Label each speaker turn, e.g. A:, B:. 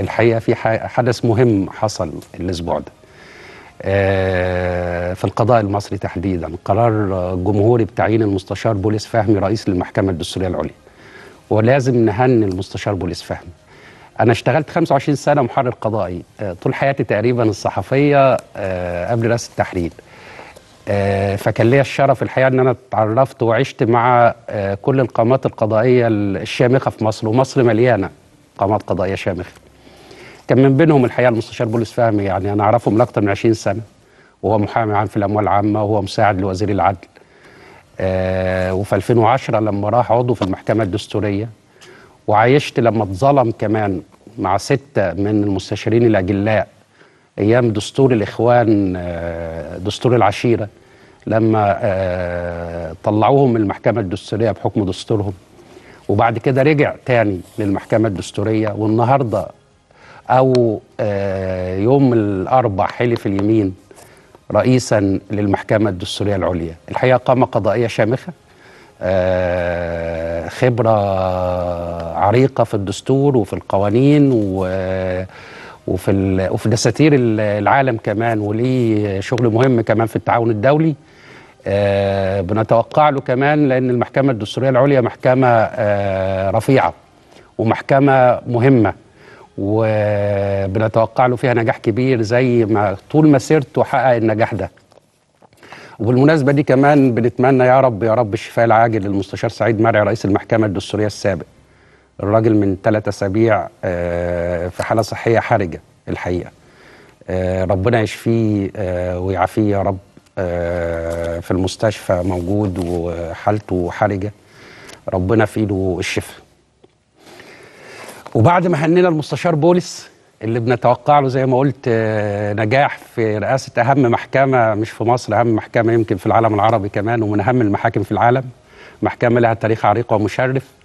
A: الحقيقه في حدث مهم حصل الاسبوع ده آه، في القضاء المصري تحديدا قرار جمهوري بتعيين المستشار بوليس فهمي رئيس للمحكمه الدستوريه العليا ولازم نهني المستشار بوليس فهمي انا اشتغلت 25 سنه محرر قضائي آه، طول حياتي تقريبا الصحفيه آه، قبل راس التحرير فكان ليا الشرف الحقيقه ان انا اتعرفت وعشت مع كل القامات القضائيه الشامخه في مصر ومصر مليانه قامات قضائيه شامخه كان من بينهم الحقيقه المستشار بولس فهمي يعني انا اعرفه من اكثر من 20 سنه وهو محامي عام في الاموال العامه وهو مساعد لوزير العدل آه وفي 2010 لما راح عضو في المحكمه الدستوريه وعايشت لما اتظلم كمان مع سته من المستشارين الاجلاء ايام دستور الاخوان آه دستور العشيره لما آه طلعوهم من المحكمه الدستوريه بحكم دستورهم وبعد كده رجع تاني للمحكمه الدستوريه والنهارده او آه، يوم الاربع حلف اليمين رئيسا للمحكمه الدستوريه العليا الحقيقه قامه قضائيه شامخه آه، خبره عريقه في الدستور وفي القوانين و وفي وفي دساتير العالم كمان وليه شغل مهم كمان في التعاون الدولي آه بنتوقع له كمان لان المحكمه الدستوريه العليا محكمه آه رفيعه ومحكمه مهمه وبنتوقع له فيها نجاح كبير زي ما طول مسيرته حقق النجاح ده وبالمناسبه دي كمان بنتمنى يا رب يا رب الشفاء العاجل للمستشار سعيد مرعي رئيس المحكمه الدستوريه السابق الراجل من ثلاثة اسابيع آه، في حاله صحيه حرجه الحقيقه آه، ربنا يشفيه آه، ويعافيه يا رب في المستشفى موجود وحالته حرجه ربنا في ايده الشفاء وبعد ما هنينا المستشار بولس اللي بنتوقع له زي ما قلت آه، نجاح في رئاسة أهم محكمة مش في مصر أهم محكمة يمكن في العالم العربي كمان ومن أهم المحاكم في العالم محكمة لها تاريخ عريق ومشرف